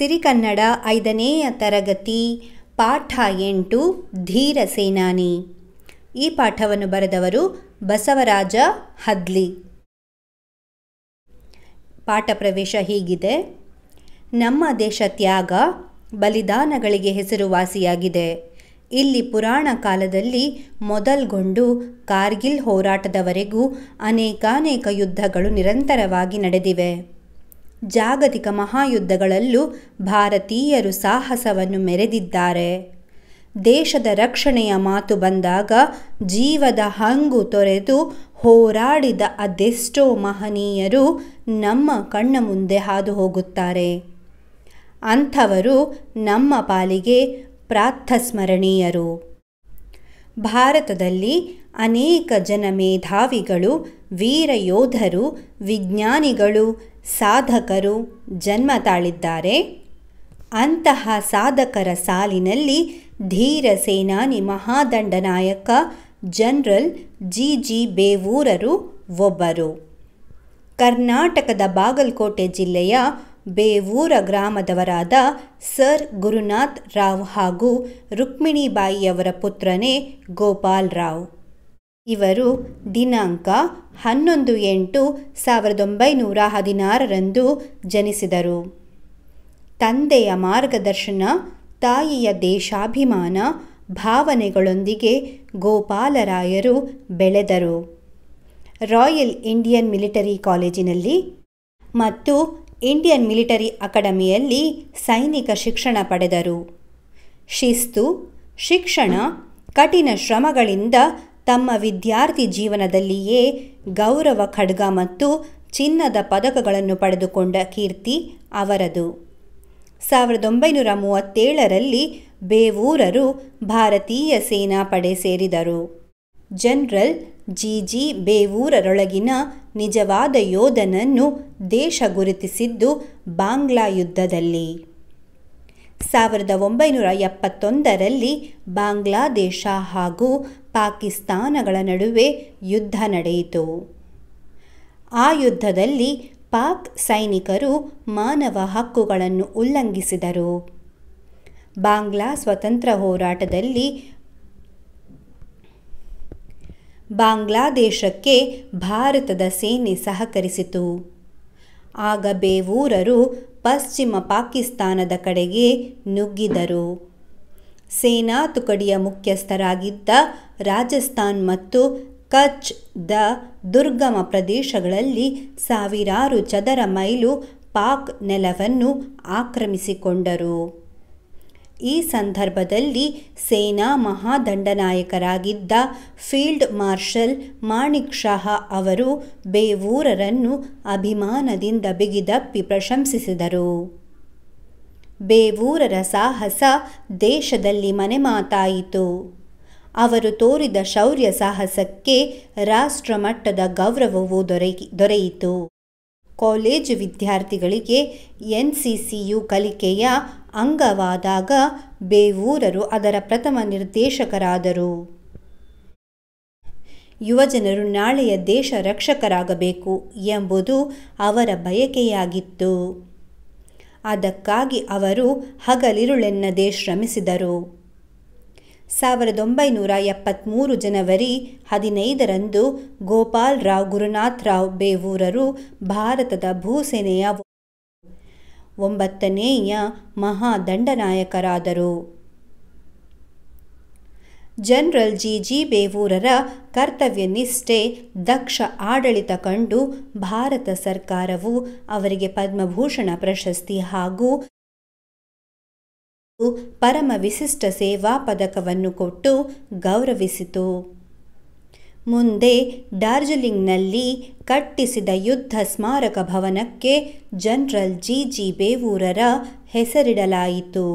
ಸಿರಿಕನ್ನಡ ಐದನೆಯ ತರಗತಿ ಪಾಠ ಎಂಟು ಧೀರ ಸೇನಾನಿ ಈ ಪಾಠವನ್ನು ಬರೆದವರು ಬಸವರಾಜ ಹದ್ಲಿ ಪಾಠ ಪ್ರವೇಶ ಹೀಗಿದೆ ನಮ್ಮ ದೇಶ ತ್ಯಾಗ ಬಲಿದಾನಗಳಿಗೆ ಹೆಸರುವಾಸಿಯಾಗಿದೆ ಇಲ್ಲಿ ಪುರಾಣ ಕಾಲದಲ್ಲಿ ಮೊದಲ್ಗೊಂಡು ಕಾರ್ಗಿಲ್ ಹೋರಾಟದವರೆಗೂ ಅನೇಕಾನೇಕ ಯುದ್ಧಗಳು ನಿರಂತರವಾಗಿ ನಡೆದಿವೆ ಜಾಗತಿಕ ಮಹಾಯುದ್ಧಗಳಲ್ಲೂ ಭಾರತೀಯರು ಸಾಹಸವನ್ನು ಮೆರೆದಿದ್ದಾರೆ ದೇಶದ ರಕ್ಷಣೆಯ ಮಾತು ಬಂದಾಗ ಜೀವದ ಹಂಗು ತೊರೆದು ಹೋರಾಡಿದ ಅದೆಷ್ಟೋ ಮಹನೀಯರು ನಮ್ಮ ಕಣ್ಣ ಮುಂದೆ ಹಾದು ಹೋಗುತ್ತಾರೆ ಅಂಥವರು ನಮ್ಮ ಪಾಲಿಗೆ ಪ್ರಾರ್ಥಸ್ಮರಣೀಯರು ಭಾರತದಲ್ಲಿ ಅನೇಕ ಜನ ಮೇಧಾವಿಗಳು ವೀರ ಯೋಧರು ವಿಜ್ಞಾನಿಗಳು ಸಾಧಕರು ಜನ್ಮ ತಾಳಿದ್ದಾರೆ ಅಂತಹ ಸಾಧಕರ ಸಾಲಿನಲ್ಲಿ ಧೀರ ಸೇನಾನಿ ಮಹಾದಂಡನಾಯಕ ಜನರಲ್ ಜಿ ಜಿ ಬೇವೂರರು ಒಬ್ಬರು ಕರ್ನಾಟಕದ ಬಾಗಲಕೋಟೆ ಜಿಲ್ಲೆಯ ಬೇವೂರ ಗ್ರಾಮದವರಾದ ಸರ್ ಗುರುನಾಥ್ ರಾವ್ ಹಾಗೂ ರುಕ್ಮಿಣಿಬಾಯಿಯವರ ಪುತ್ರನೇ ಗೋಪಾಲ್ ರಾವ್ ಇವರು ದಿನಾಂಕ ಹನ್ನೊಂದು ಎಂಟು ಸಾವಿರದ ಒಂಬೈನೂರ ಹದಿನಾರರಂದು ಜನಿಸಿದರು ತಂದೆಯ ಮಾರ್ಗದರ್ಶನ ತಾಯಿಯ ದೇಶಾಭಿಮಾನ ಭಾವನೆಗಳೊಂದಿಗೆ ಗೋಪಾಲರಾಯರು ಬೆಳೆದರು ರಾಯಲ್ ಇಂಡಿಯನ್ ಮಿಲಿಟರಿ ಕಾಲೇಜಿನಲ್ಲಿ ಮತ್ತು ಇಂಡಿಯನ್ ಮಿಲಿಟರಿ ಅಕಾಡೆಮಿಯಲ್ಲಿ ಸೈನಿಕ ಶಿಕ್ಷಣ ಪಡೆದರು ಶಿಸ್ತು ಶಿಕ್ಷಣ ಕಠಿಣ ಶ್ರಮಗಳಿಂದ ತಮ್ಮ ವಿದ್ಯಾರ್ಥಿ ಜೀವನದಲ್ಲಿಯೇ ಗೌರವ ಖಡ್ಗ ಮತ್ತು ಚಿನ್ನದ ಪದಕಗಳನ್ನು ಪಡೆದುಕೊಂಡ ಕೀರ್ತಿ ಅವರದು ಸಾವಿರದ ಒಂಬೈನೂರ ಮೂವತ್ತೇಳರಲ್ಲಿ ಬೇವೂರರು ಭಾರತೀಯ ಸೇನಾಪಡೆ ಸೇರಿದರು ಜನರಲ್ ಜಿ ಜಿ ಬೇವೂರರೊಳಗಿನ ನಿಜವಾದ ಯೋಧನನ್ನು ದೇಶ ಗುರುತಿಸಿದ್ದು ಬಾಂಗ್ಲಾ ಯುದ್ಧದಲ್ಲಿ ಸಾವಿರದ ಒಂಬೈನೂರ ಎಪ್ಪತ್ತೊಂದರಲ್ಲಿ ಬಾಂಗ್ಲಾದೇಶ ಹಾಗೂ ಪಾಕಿಸ್ತಾನಗಳ ನಡುವೆ ಯುದ್ಧ ನಡೆಯಿತು ಆ ಯುದ್ಧದಲ್ಲಿ ಪಾಕ್ ಸೈನಿಕರು ಮಾನವ ಹಕ್ಕುಗಳನ್ನು ಉಲ್ಲಂಘಿಸಿದರು ಬಾಂಗ್ಲಾ ಸ್ವತಂತ್ರ ಹೋರಾಟದಲ್ಲಿ ಬಾಂಗ್ಲಾದೇಶಕ್ಕೆ ಭಾರತದ ಸೇನೆ ಸಹಕರಿಸಿತು ಆಗ ಬೇವೂರರು ಪಶ್ಚಿಮ ಪಾಕಿಸ್ತಾನದ ಕಡೆಗೆ ನುಗ್ಗಿದರು ಸೇನಾ ತುಕಡಿಯ ಮುಖ್ಯಸ್ಥರಾಗಿದ್ದ ರಾಜಸ್ಥಾನ್ ಮತ್ತು ಕಚ್ ದ ದುರ್ಗಮ ಪ್ರದೇಶಗಳಲ್ಲಿ ಸಾವಿರಾರು ಚದರ ಮೈಲು ಪಾಕ್ ನೆಲವನ್ನು ಆಕ್ರಮಿಸಿಕೊಂಡರು ಈ ಸಂದರ್ಭದಲ್ಲಿ ಸೇನಾ ಮಹಾದಂಡನಾಯಕರಾಗಿದ್ದ ಫೀಲ್ಡ್ ಮಾರ್ಷಲ್ ಮಾಣಿಕ್ ಶಾಹ ಅವರು ಬೇವೂರರನ್ನು ಅಭಿಮಾನದಿಂದ ಬಿಗಿದಪ್ಪಿ ಪ್ರಶಂಸಿಸಿದರು ಬೇವೂರರ ಸಾಹಸ ದೇಶದಲ್ಲಿ ಮನೆಮಾತಾಯಿತು ಅವರು ತೋರಿದ ಶೌರ್ಯ ಸಾಹಸಕ್ಕೆ ರಾಷ್ಟ್ರಮಟ್ಟದ ಗೌರವವು ದೊರೆ ದೊರೆಯಿತು ಕಾಲೇಜು ವಿದ್ಯಾರ್ಥಿಗಳಿಗೆ ಎನ್ ಸಿ ಕಲಿಕೆಯ ಅಂಗವಾದಾಗ ಬೇವೂರರು ಅದರ ಪ್ರಥಮ ನಿರ್ದೇಶಕರಾದರು ಯುವಜನರು ನಾಳೆಯ ದೇಶ ರಕ್ಷಕರಾಗಬೇಕು ಎಂಬುದು ಅವರ ಬಯಕೆಯಾಗಿತ್ತು ಅದಕ್ಕಾಗಿ ಅವರು ಹಗಲಿರುಳೆನ್ನದೇ ಶ್ರಮಿಸಿದರು ಸಾವಿರದ ಒಂಬೈನೂರ ಎಪ್ಪತ್ತ್ಮೂರು ಜನವರಿ ಹದಿನೈದರಂದು ಗೋಪಾಲ್ ರಾವ್ ಗುರುನಾಥ್ ರಾವ್ ಬೇವೂರರು ಭಾರತದ ಭೂಸೇನೆಯ ಒಂಬತ್ತನೆಯ ಮಹಾದಂಡನಾಯಕರಾದರು ಜನರಲ್ ಜಿ ಜಿ ಬೇವೂರರ ಕರ್ತವ್ಯ ನಿಷ್ಠೆ ದಕ್ಷ ಆಡಳಿತ ಕಂಡು ಭಾರತ ಸರ್ಕಾರವು ಅವರಿಗೆ ಪದ್ಮಭೂಷಣ ಪ್ರಶಸ್ತಿ ಹಾಗೂ ಪರಮ ವಿಶಿಷ್ಟ ಸೇವಾ ಪದಕವನ್ನು ಕೊಟ್ಟು ಗೌರವಿಸಿತು ಮುಂದೆ ಡಾರ್ಜಿಲಿಂಗ್ನಲ್ಲಿ ಕಟ್ಟಿಸಿದ ಯುದ್ಧ ಸ್ಮಾರಕ ಭವನಕ್ಕೆ ಜನರಲ್ ಜಿ ಜಿ ಬೇವೂರರ ಹೆಸರಿಡಲಾಯಿತು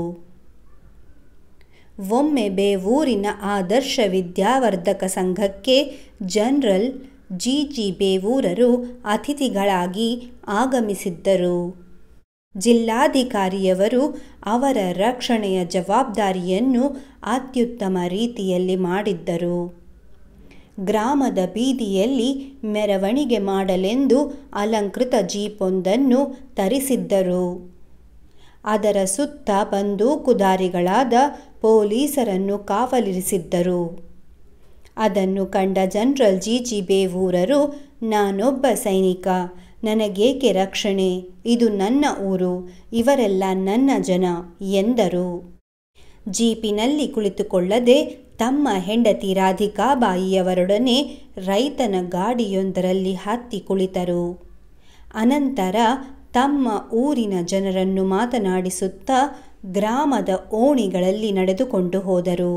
ಒಮ್ಮೆ ಬೇವೂರಿನ ಆದರ್ಶ ವಿದ್ಯಾವರ್ಧಕ ಸಂಘಕ್ಕೆ ಜನರಲ್ ಜಿ ಜಿ ಬೇವೂರರು ಅತಿಥಿಗಳಾಗಿ ಆಗಮಿಸಿದ್ದರು ಜಿಲ್ಲಾಧಿಕಾರಿಯವರು ಅವರ ರಕ್ಷಣೆಯ ಜವಾಬ್ದಾರಿಯನ್ನು ಅತ್ಯುತ್ತಮ ರೀತಿಯಲ್ಲಿ ಮಾಡಿದ್ದರು ಗ್ರಾಮದ ಬೀದಿಯಲ್ಲಿ ಮೆರವಣಿಗೆ ಮಾಡಲೆಂದು ಅಲಂಕೃತ ಜೀಪೊಂದನ್ನು ತರಿಸಿದ್ದರು ಅದರ ಸುತ್ತ ಬಂದೂಕುದಾರಿಗಳಾದ ಪೊಲೀಸರನ್ನು ಕಾವಲಿರಿಸಿದ್ದರು ಅದನ್ನು ಕಂಡ ಜನರಲ್ ಜಿ ಜಿ ಬೇವೂರರು ನಾನೊಬ್ಬ ಸೈನಿಕ ನನಗೇಕೆ ರಕ್ಷಣೆ ಇದು ನನ್ನ ಊರು ಇವರೆಲ್ಲ ನನ್ನ ಜನ ಎಂದರು ಜೀಪಿನಲ್ಲಿ ಕುಳಿತುಕೊಳ್ಳದೆ ತಮ್ಮ ಹೆಂಡತಿ ರಾಧಿಕಾಬಾಯಿಯವರೊಡನೆ ರೈತನ ಗಾಡಿಯೊಂದರಲ್ಲಿ ಹತ್ತಿ ಕುಳಿತರು ಅನಂತರ ತಮ್ಮ ಊರಿನ ಜನರನ್ನು ಮಾತನಾಡಿಸುತ್ತಾ ಗ್ರಾಮದ ಓಣಿಗಳಲ್ಲಿ ನಡೆದುಕೊಂಡು ಹೋದರು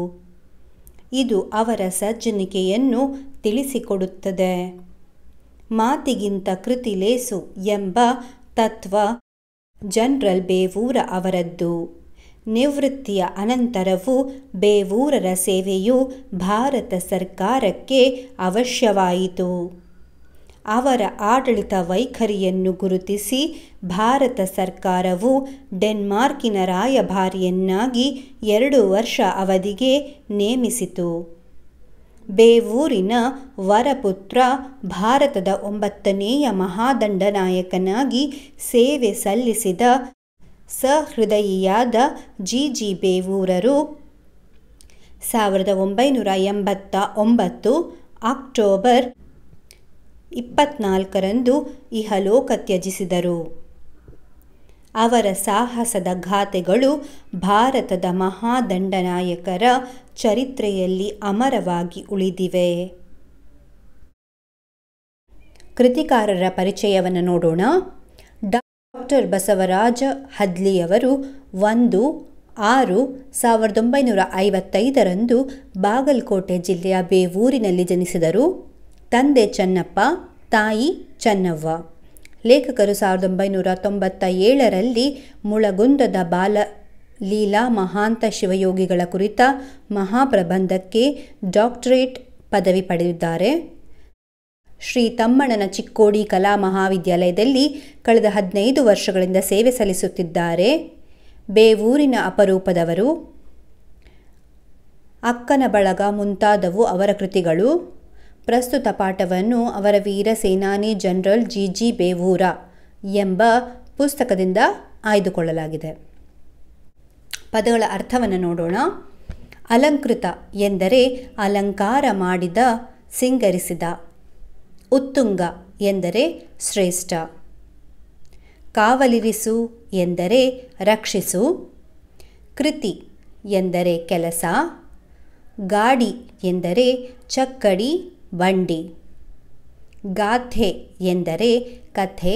ಇದು ಅವರ ಸಜ್ಜನಿಕೆಯನ್ನು ತಿಳಿಸಿಕೊಡುತ್ತದೆ ಮಾತಿಗಿಂತ ಕೃತಿಲೇಸು ಎಂಬ ತತ್ವ ಜನರಲ್ ಬೇವೂರ ಅವರದ್ದು ನಿವೃತ್ತಿಯ ಅನಂತರವೂ ಬೇವೂರರ ಸೇವೆಯು ಭಾರತ ಸರ್ಕಾರಕ್ಕೆ ಅವಶ್ಯವಾಯಿತು ಅವರ ಆಡಳಿತ ವೈಖರಿಯನ್ನು ಗುರುತಿಸಿ ಭಾರತ ಸರ್ಕಾರವು ಡೆನ್ಮಾರ್ಕಿನ ರಾಯಭಾರಿಯನ್ನಾಗಿ ಎರಡು ವರ್ಷ ಅವಧಿಗೆ ನೇಮಿಸಿತು ಬೇವೂರಿನ ವರಪುತ್ರ ಭಾರತದ ಒಂಬತ್ತನೆಯ ಮಹಾದಂಡನಾಯಕನಾಗಿ ಸೇವೆ ಸಲ್ಲಿಸಿದ ಸಹೃದಯಿಯಾದ ಜಿ ಜಿ ಬೇವೂರರು ಸಾವಿರದ ಒಂಬೈನೂರ ಎಂಬತ್ತ ಒಂಬತ್ತು ಅಕ್ಟೋಬರ್ ಇಪ್ಪತ್ನಾಲ್ಕರಂದು ಇಹಲೋಕ ತ್ಯಜಿಸಿದರು ಅವರ ಸಾಹಸದ ಗಾಥೆಗಳು ಭಾರತದ ಮಹಾದಂಡನಾಯಕರ ಚರಿತ್ರೆಯಲ್ಲಿ ಅಮರವಾಗಿ ಉಳಿದಿವೆ ಕೃತಿಕಾರರ ಪರಿಚಯವನ್ನು ನೋಡೋಣ ಡಾಕ್ಟರ್ ಬಸವರಾಜ ಹದ್ಲಿಯವರು ಒಂದು ಆರು ಸಾವಿರದ ಒಂಬೈನೂರ ಐವತ್ತೈದರಂದು ಬಾಗಲಕೋಟೆ ಜಿಲ್ಲೆಯ ಬೇವೂರಿನಲ್ಲಿ ಜನಿಸಿದರು ತಂದೆ ಚನ್ನಪ್ಪ ತಾಯಿ ಚನ್ನವ್ವ ಲೇಖಕರು ಸಾವಿರದ ಒಂಬೈನೂರ ತೊಂಬತ್ತ ಏಳರಲ್ಲಿ ಮುಳಗುಂದದ ಬಾಲ ಲೀಲಾ ಮಹಾಂತ ಶಿವಯೋಗಿಗಳ ಕುರಿತ ಮಹಾಪ್ರಬಂಧಕ್ಕೆ ಡಾಕ್ಟರೇಟ್ ಪದವಿ ಪಡೆದಿದ್ದಾರೆ ಶ್ರೀ ತಮ್ಮಣ್ಣನ ಚಿಕ್ಕೋಡಿ ಕಲಾ ಮಹಾವಿದ್ಯಾಲಯದಲ್ಲಿ ಕಳೆದ ಹದಿನೈದು ವರ್ಷಗಳಿಂದ ಸೇವೆ ಸಲ್ಲಿಸುತ್ತಿದ್ದಾರೆ ಬೇವೂರಿನ ಅಪರೂಪದವರು ಅಕ್ಕನ ಬಳಗ ಮುಂತಾದವು ಅವರ ಕೃತಿಗಳು ಪ್ರಸ್ತುತ ಪಾಠವನ್ನು ಅವರ ವೀರ ಸೇನಾನಿ ಜನರಲ್ ಜಿ ಜಿ ಬೇವೂರ ಎಂಬ ಪುಸ್ತಕದಿಂದ ಆಯ್ದುಕೊಳ್ಳಲಾಗಿದೆ ಪದಗಳ ಅರ್ಥವನ್ನು ನೋಡೋಣ ಅಲಂಕೃತ ಎಂದರೆ ಅಲಂಕಾರ ಮಾಡಿದ ಸಿಂಗರಿಸಿದ ಉತ್ತುಂಗ ಎಂದರೆ ಶ್ರೇಷ್ಠ ಕಾವಲಿರಿಸು ಎಂದರೆ ರಕ್ಷಿಸು ಕೃತಿ ಎಂದರೆ ಕೆಲಸ ಗಾಡಿ ಎಂದರೆ ಚಕ್ಕಡಿ ಬಂಡಿ ಗಾಥೆ ಎಂದರೆ ಕಥೆ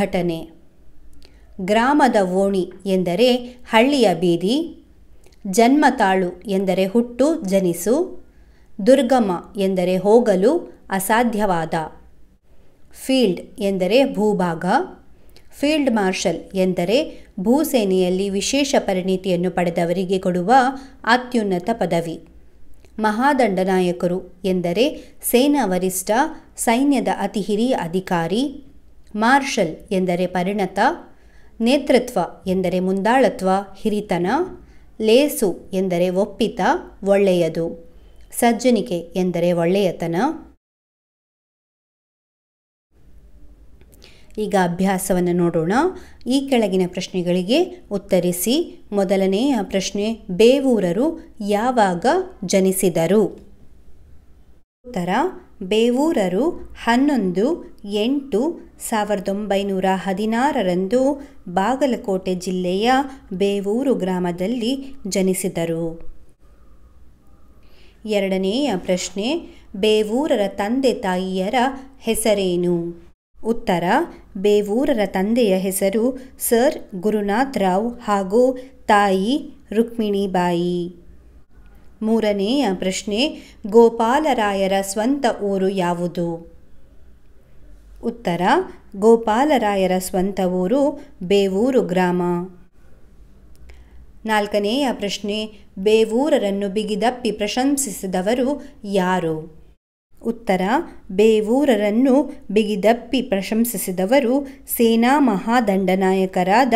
ಘಟನೆ ಗ್ರಾಮದ ಓಣಿ ಎಂದರೆ ಹಳ್ಳಿಯ ಬೀದಿ ಜನ್ಮತಾಳು ಎಂದರೆ ಹುಟ್ಟು ಜನಿಸು ದುರ್ಗಮ ಎಂದರೆ ಹೋಗಲು ಅಸಾಧ್ಯವಾದ ಫೀಲ್ಡ್ ಎಂದರೆ ಭೂಭಾಗ ಫೀಲ್ಡ್ ಮಾರ್ಷಲ್ ಎಂದರೆ ಭೂಸೇನೆಯಲ್ಲಿ ವಿಶೇಷ ಪರಿಣಿತಿಯನ್ನು ಪಡೆದವರಿಗೆ ಕೊಡುವ ಅತ್ಯುನ್ನತ ಪದವಿ ಮಹಾದಂಡನಾಯಕರು ಎಂದರೆ ಸೇನಾ ವರಿಷ್ಠ ಸೈನ್ಯದ ಅತಿ ಹಿರಿಯ ಅಧಿಕಾರಿ ಮಾರ್ಷಲ್ ಎಂದರೆ ಪರಿಣತ ನೇತೃತ್ವ ಎಂದರೆ ಮುಂದಾಳತ್ವ ಹಿರಿತನ ಲೇಸು ಎಂದರೆ ಒಪ್ಪಿತ ಒಳ್ಳೆಯದು ಸಜ್ಜನಿಕೆ ಎಂದರೆ ಒಳ್ಳೆಯತನ ಈಗ ಅಭ್ಯಾಸವನ್ನು ನೋಡೋಣ ಈ ಕೆಳಗಿನ ಪ್ರಶ್ನೆಗಳಿಗೆ ಉತ್ತರಿಸಿ ಮೊದಲನೆಯ ಪ್ರಶ್ನೆ ಬೇವೂರರು ಯಾವಾಗ ಜನಿಸಿದರು ಉತ್ತರ ಬೇವೂರರು ಹನ್ನೊಂದು ಎಂಟು ಸಾವಿರದ ಒಂಬೈನೂರ ಹದಿನಾರರಂದು ಬಾಗಲಕೋಟೆ ಜಿಲ್ಲೆಯ ಬೇವೂರು ಗ್ರಾಮದಲ್ಲಿ ಜನಿಸಿದರು ಎರಡನೆಯ ಪ್ರಶ್ನೆ ಬೇವೂರರ ತಂದೆ ತಾಯಿಯರ ಹೆಸರೇನು ಉತ್ತರ ಬೇವೂರರ ತಂದೆಯ ಹೆಸರು ಸರ್ ಗುರುನಾಥ್ ರಾವ್ ಹಾಗೂ ತಾಯಿ ರುಕ್ಮಿಣಿಬಾಯಿ ಮೂರನೆಯ ಪ್ರಶ್ನೆ ಗೋಪಾಲರಾಯರ ಸ್ವಂತ ಊರು ಯಾವುದು ಉತ್ತರ ಗೋಪಾಲರಾಯರ ಸ್ವಂತ ಊರು ಬೇವೂರು ಗ್ರಾಮ ನಾಲ್ಕನೆಯ ಪ್ರಶ್ನೆ ಬೇವೂರರನ್ನು ಬಿಗಿದಪ್ಪಿ ಪ್ರಶಂಸಿಸಿದವರು ಯಾರು ಉತ್ತರ ಬೇವೂರರನ್ನು ಬಿಗಿದಪ್ಪಿ ಪ್ರಶಂಸಿಸಿದವರು ಸೇನಾ ಮಹಾದಂಡನಾಯಕರಾದ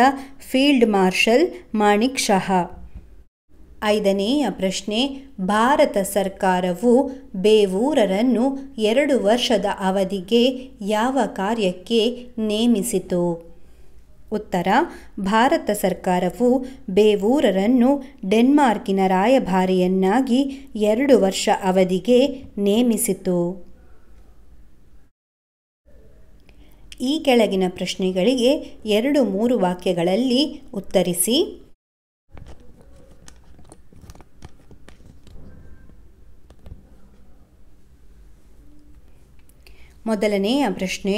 ಫೀಲ್ಡ್ ಮಾರ್ಷಲ್ ಮಾಣಿಕ್ ಶಹ ಐದನೆಯ ಪ್ರಶ್ನೆ ಭಾರತ ಸರ್ಕಾರವು ಬೇವೂರರನ್ನು ಎರಡು ವರ್ಷದ ಅವಧಿಗೆ ಯಾವ ಕಾರ್ಯಕ್ಕೆ ನೇಮಿಸಿತು ಉತ್ತರ ಭಾರತ ಸರ್ಕಾರವು ಬೇವೂರರನ್ನು ಡೆನ್ಮಾರ್ಕಿನ ರಾಯಭಾರಿಯನ್ನಾಗಿ ಎರಡು ವರ್ಷ ಅವಧಿಗೆ ನೇಮಿಸಿತು ಈ ಕೆಳಗಿನ ಪ್ರಶ್ನೆಗಳಿಗೆ ಎರಡು ಮೂರು ವಾಕ್ಯಗಳಲ್ಲಿ ಉತ್ತರಿಸಿ ಮೊದಲನೆಯ ಪ್ರಶ್ನೆ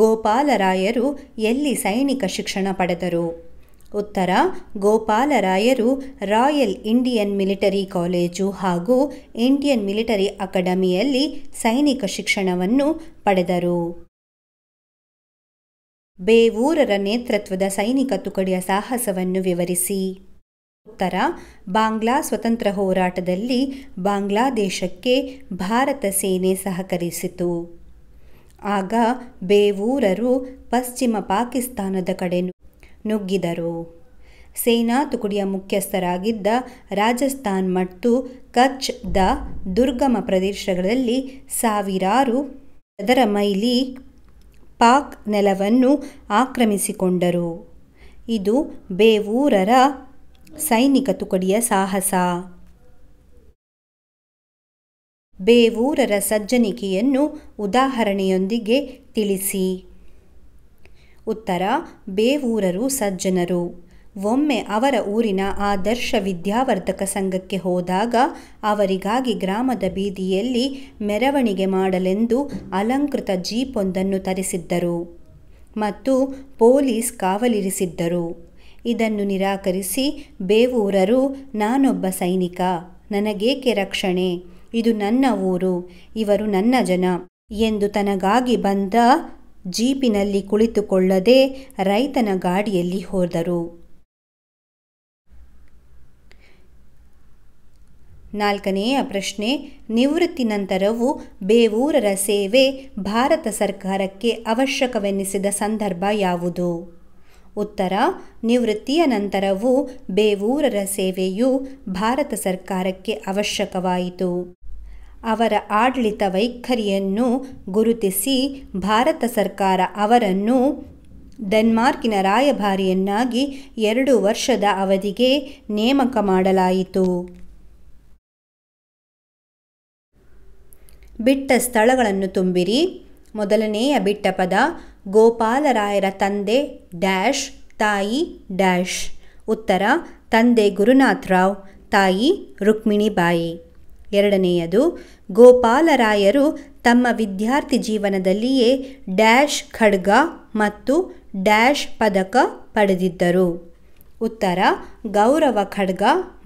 ಗೋಪಾಲರಾಯರು ಎಲ್ಲಿ ಸೈನಿಕ ಶಿಕ್ಷಣ ಪಡೆದರು ಉತ್ತರ ಗೋಪಾಲರಾಯರು ರಾಯಲ್ ಇಂಡಿಯನ್ ಮಿಲಿಟರಿ ಕಾಲೇಜು ಹಾಗೂ ಇಂಡಿಯನ್ ಮಿಲಿಟರಿ ಅಕಾಡೆಮಿಯಲ್ಲಿ ಸೈನಿಕ ಶಿಕ್ಷಣವನ್ನು ಪಡೆದರು ಬೇವೂರರ ನೇತೃತ್ವದ ಸೈನಿಕ ತುಕಡಿಯ ಸಾಹಸವನ್ನು ವಿವರಿಸಿ ಉತ್ತರ ಬಾಂಗ್ಲಾ ಸ್ವತಂತ್ರ ಹೋರಾಟದಲ್ಲಿ ಬಾಂಗ್ಲಾದೇಶಕ್ಕೆ ಭಾರತ ಸೇನೆ ಸಹಕರಿಸಿತು ಆಗ ಬೇವೂರರು ಪಶ್ಚಿಮ ಪಾಕಿಸ್ತಾನದ ಕಡೆ ನುಗ್ಗಿದರು ಸೇನಾ ತುಕಡಿಯ ಮುಖ್ಯಸ್ಥರಾಗಿದ್ದ ರಾಜಸ್ಥಾನ್ ಮತ್ತು ಕಚ್ ದ ದುರ್ಗಮ ಪ್ರದೇಶಗಳಲ್ಲಿ ಸಾವಿರಾರು ಅದರ ಮೈಲಿ ಪಾಕ್ ನೆಲವನ್ನು ಆಕ್ರಮಿಸಿಕೊಂಡರು ಇದು ಬೇವೂರರ ಸೈನಿಕ ತುಕಡಿಯ ಸಾಹಸ ಬೇವೂರರ ಸಜ್ಜನಿಕೆಯನ್ನು ಉದಾಹರಣೆಯೊಂದಿಗೆ ತಿಳಿಸಿ ಉತ್ತರ ಬೇವೂರರು ಸಜ್ಜನರು ಒಮ್ಮೆ ಅವರ ಊರಿನ ಆದರ್ಶ ವಿದ್ಯಾವರ್ಧಕ ಸಂಘಕ್ಕೆ ಹೋದಾಗ ಅವರಿಗಾಗಿ ಗ್ರಾಮದ ಬೀದಿಯಲ್ಲಿ ಮೆರವಣಿಗೆ ಮಾಡಲೆಂದು ಅಲಂಕೃತ ಜೀಪೊಂದನ್ನು ತರಿಸಿದ್ದರು ಮತ್ತು ಪೊಲೀಸ್ ಕಾವಲಿರಿಸಿದ್ದರು ಇದನ್ನು ನಿರಾಕರಿಸಿ ಬೇವೂರರು ನಾನೊಬ್ಬ ಸೈನಿಕ ನನಗೇಕೆ ರಕ್ಷಣೆ ಇದು ನನ್ನ ಊರು ಇವರು ನನ್ನ ಜನ ಎಂದು ತನಗಾಗಿ ಬಂದ ಜೀಪಿನಲ್ಲಿ ಕುಳಿತುಕೊಳ್ಳದೆ ರೈತನ ಗಾಡಿಯಲ್ಲಿ ಹೋದರು ನಾಲ್ಕನೆಯ ಪ್ರಶ್ನೆ ನಿವೃತ್ತಿ ನಂತರವೂ ಬೇವೂರರ ಸೇವೆ ಭಾರತ ಸರ್ಕಾರಕ್ಕೆ ಅವಶ್ಯಕವೆನಿಸಿದ ಸಂದರ್ಭ ಯಾವುದು ಉತ್ತರ ನಿವೃತ್ತಿಯ ನಂತರವೂ ಬೇವೂರರ ಸೇವೆಯು ಭಾರತ ಸರ್ಕಾರಕ್ಕೆ ಅವಶ್ಯಕವಾಯಿತು ಅವರ ಆಡಳಿತ ವೈಖರಿಯನ್ನು ಗುರುತಿಸಿ ಭಾರತ ಸರ್ಕಾರ ಅವರನ್ನು ಡೆನ್ಮಾರ್ಕಿನ ರಾಯಭಾರಿಯನ್ನಾಗಿ ಎರಡು ವರ್ಷದ ಅವಧಿಗೆ ನೇಮಕ ಮಾಡಲಾಯಿತು ಬಿಟ್ಟ ಸ್ಥಳಗಳನ್ನು ತುಂಬಿರಿ ಮೊದಲನೆಯ ಬಿಟ್ಟ ಪದ ಗೋಪಾಲರಾಯರ ತಂದೆ ಡ್ಯಾಶ್ ತಾಯಿ ಡ್ಯಾಶ್ ಉತ್ತರ ತಂದೆ ಗುರುನಾಥ್ ರಾವ್ ತಾಯಿ ರುಕ್ಮಿಣಿಬಾಯಿ ಎರಡನೆಯದು ಗೋಪಾಲರಾಯರು ತಮ್ಮ ವಿದ್ಯಾರ್ಥಿ ಜೀವನದಲ್ಲಿಯೇ ಡ್ಯಾಶ್ ಖಡ್ಗ ಮತ್ತು ಡ್ಯಾಶ್ ಪದಕ ಪಡೆದಿದ್ದರು ಉತ್ತರ ಗೌರವ ಖಡ್ಗ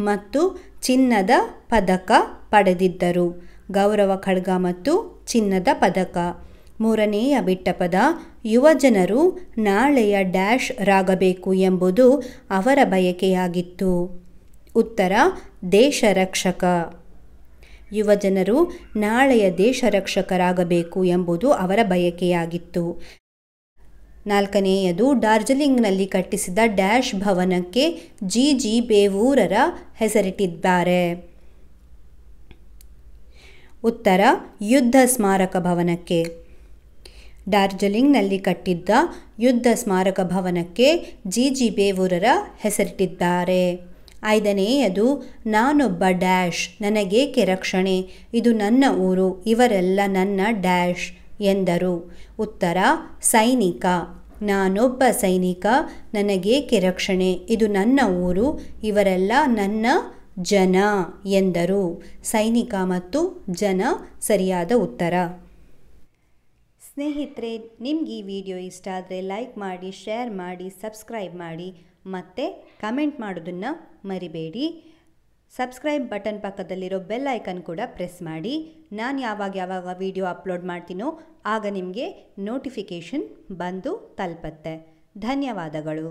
ಮತ್ತು ಚಿನ್ನದ ಪದಕ ಪಡೆದಿದ್ದರು ಗೌರವ ಖಡ್ಗ ಮತ್ತು ಚಿನ್ನದ ಪದಕ ಮೂರನೆಯ ಬಿಟ್ಟಪದ ಯುವಜನರು ನಾಳೆಯ ಡ್ಯಾಶ್ ರಾಗಬೇಕು ಎಂಬುದು ಅವರ ಬಯಕೆಯಾಗಿತ್ತು ಉತ್ತರ ದೇಶ ರಕ್ಷಕ ಯುವಜನರು ನಾಳೆಯ ದೇಶ ರಕ್ಷಕರಾಗಬೇಕು ಎಂಬುದು ಅವರ ಬಯಕೆಯಾಗಿತ್ತು ನಾಲ್ಕನೆಯದು ಡಾರ್ಜಿಲಿಂಗ್ನಲ್ಲಿ ಕಟ್ಟಿಸಿದ ಡ್ಯಾಶ್ ಭವನಕ್ಕೆ ಜಿ ಜಿ ಬೇವೂರರ ಹೆಸರಿಟ್ಟಿದ್ದಾರೆ ಉತ್ತರ ಯುದ್ಧ ಸ್ಮಾರಕ ಭವನಕ್ಕೆ ಡಾರ್ಜಿಲಿಂಗ್ನಲ್ಲಿ ಕಟ್ಟಿದ್ದ ಯುದ್ಧ ಸ್ಮಾರಕ ಭವನಕ್ಕೆ ಜಿ ಜಿ ಬೇವೂರರ ಹೆಸರಿಟ್ಟಿದ್ದಾರೆ ಐದನೆಯದು ನಾನೊಬ್ಬ ಡ್ಯಾಶ್ ನನಗೇಕೆ ರಕ್ಷಣೆ ಇದು ನನ್ನ ಊರು ಇವರೆಲ್ಲ ನನ್ನ ಡ್ಯಾಶ್ ಎಂದರು ಉತ್ತರ ಸೈನಿಕ ನಾನೊಬ್ಬ ಸೈನಿಕ ನನಗೇಕೆ ರಕ್ಷಣೆ ಇದು ನನ್ನ ಊರು ಇವರೆಲ್ಲ ನನ್ನ ಜನ ಎಂದರು ಸೈನಿಕ ಮತ್ತು ಜನ ಸರಿಯಾದ ಉತ್ತರ ಸ್ನೇಹಿತರೆ ನಿಮ್ಗೆ ಈ ವಿಡಿಯೋ ಇಷ್ಟ ಆದರೆ ಲೈಕ್ ಮಾಡಿ ಶೇರ್ ಮಾಡಿ ಸಬ್ಸ್ಕ್ರೈಬ್ ಮಾಡಿ ಮತ್ತು ಕಮೆಂಟ್ ಮಾಡೋದನ್ನು ಮರಿಬೇಡಿ ಸಬ್ಸ್ಕ್ರೈಬ್ ಬಟನ್ ಪಕ್ಕದಲ್ಲಿರೋ ಬೆಲ್ ಐಕನ್ ಕೂಡ ಪ್ರೆಸ್ ಮಾಡಿ ನಾನು ಯಾವಾಗ ಯಾವಾಗ ವಿಡಿಯೋ ಅಪ್ಲೋಡ್ ಮಾಡ್ತೀನೋ ಆಗ ನಿಮಗೆ ನೋಟಿಫಿಕೇಷನ್ ಬಂದು ತಲುಪತ್ತೆ ಧನ್ಯವಾದಗಳು